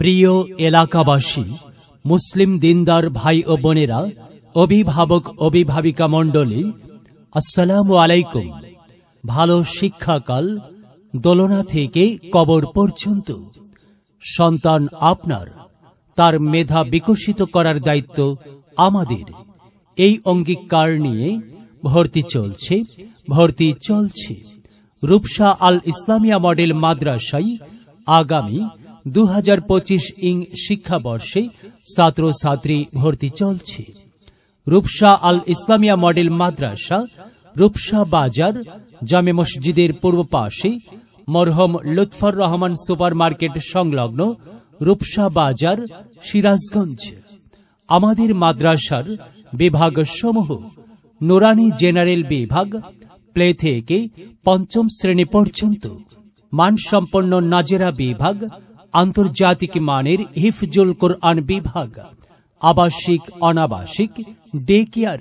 প্রিয় এলাকাবাসী মুসলিম দিনদার ভাই ও বোনেরা অভিভাবক অভিভাবিকা মণ্ডলী আসসালাম আলাইকুম ভালো শিক্ষাকাল দোলনা থেকে কবর পর্যন্ত সন্তান আপনার তার মেধা বিকশিত করার দায়িত্ব আমাদের এই অঙ্গীকার নিয়ে ভর্তি চলছে ভর্তি চলছে রূপসা আল ইসলামিয়া মডেল মাদ্রাসায় আগামী দু ইং শিক্ষাবর্ষে ছাত্রছাত্রী ভর্তি চলছে রূপসা আল ইসলামিয়া মডেল মাদ্রাসা রূপসা বাজার জামে মসজিদের পূর্ব পাশে মরহম লুৎফর রহমান সুপার মার্কেট সংলগ্ন রূপসা বাজার সিরাজগঞ্জ আমাদের মাদ্রাসার বিভাগ সমূহ নোরানি জেনারেল বিভাগ প্লে থেকে পঞ্চম শ্রেণী পর্যন্ত মানসম্পন্ন নাজেরা বিভাগ আন্তর্জাতিক মানের হিফজুল কোরআন বিভাগ আবাসিক অনাবাসিক ডে কেয়ার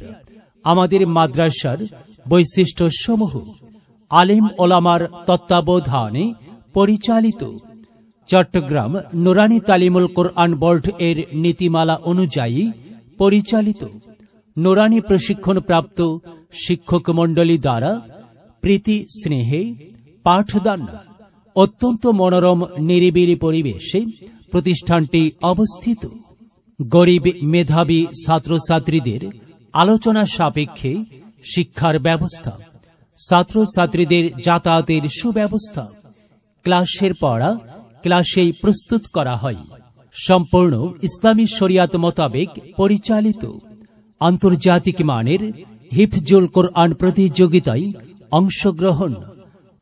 আমাদের মাদ্রাসার বৈশিষ্ট্য সমূহ আলিম ওলামার তত্ত্বাবধানে পরিচালিত চট্টগ্রাম নুরানি তালিমুল কোরআন বোর্ড এর নীতিমালা অনুযায়ী পরিচালিত প্রশিক্ষণ প্রশিক্ষণপ্রাপ্ত শিক্ষক মন্ডলী দ্বারা প্রীতি স্নেহে পাঠদান অত্যন্ত মনোরম নিরিবিড়ি পরিবেশে প্রতিষ্ঠানটি অবস্থিত গরিব মেধাবী ছাত্রছাত্রীদের আলোচনা সাপেক্ষে শিক্ষার ব্যবস্থা ছাত্রছাত্রীদের যাতায়াতের সুব্যবস্থা ক্লাসের পড়া ক্লাসেই প্রস্তুত করা হয় সম্পূর্ণ ইসলামী শরিয়াত মোতাবেক পরিচালিত আন্তর্জাতিক মানের হিফজুল কোরআন প্রতিযোগিতায় অংশগ্রহণ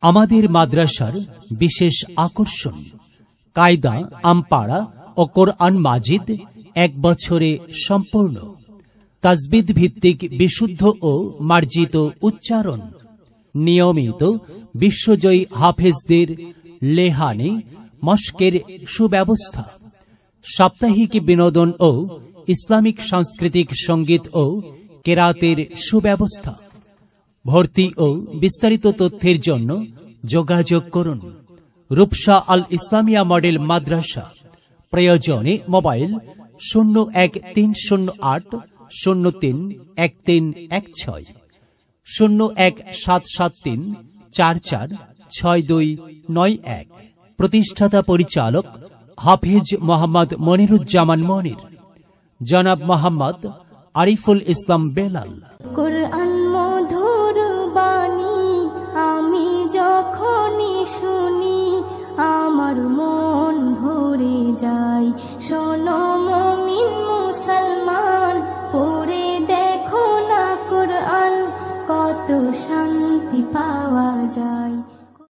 আমাদের মাদ্রাসার বিশেষ আকর্ষণ কায়দা আমপাড়া ও কোরআন মাজিদ এক বছরে সম্পূর্ণ তাজবিদ ভিত্তিক বিশুদ্ধ ও মার্জিত উচ্চারণ নিয়মিত বিশ্বজয়ী হাফেজদের লেহানে মস্কের সুব্যবস্থা সাপ্তাহিক বিনোদন ও ইসলামিক সাংস্কৃতিক সঙ্গীত ও কেরাতের সুব্যবস্থা ভর্তি ও বিস্তারিত তথ্যের জন্য যোগাযোগ করুন রূপসা আল ইসলামিয়া মডেল মাদ্রাসা প্রয়োজনে মোবাইল শূন্য এক তিন শূন্য আট শূন্য তিন এক তিন এক ছয় শূন্য এক সাত সাত তিন চার চার ছয় দুই নয় এক প্রতিষ্ঠাতা পরিচালক হাফিজ মোহাম্মদ মনিরুজ্জামান মনির জনাব মোহাম্মদ আরিফুল ইসলাম বেলাল শোনো মমিন মুসলমান পড়ে দেখো না কোরআন কত শান্তি পাওয়া যায়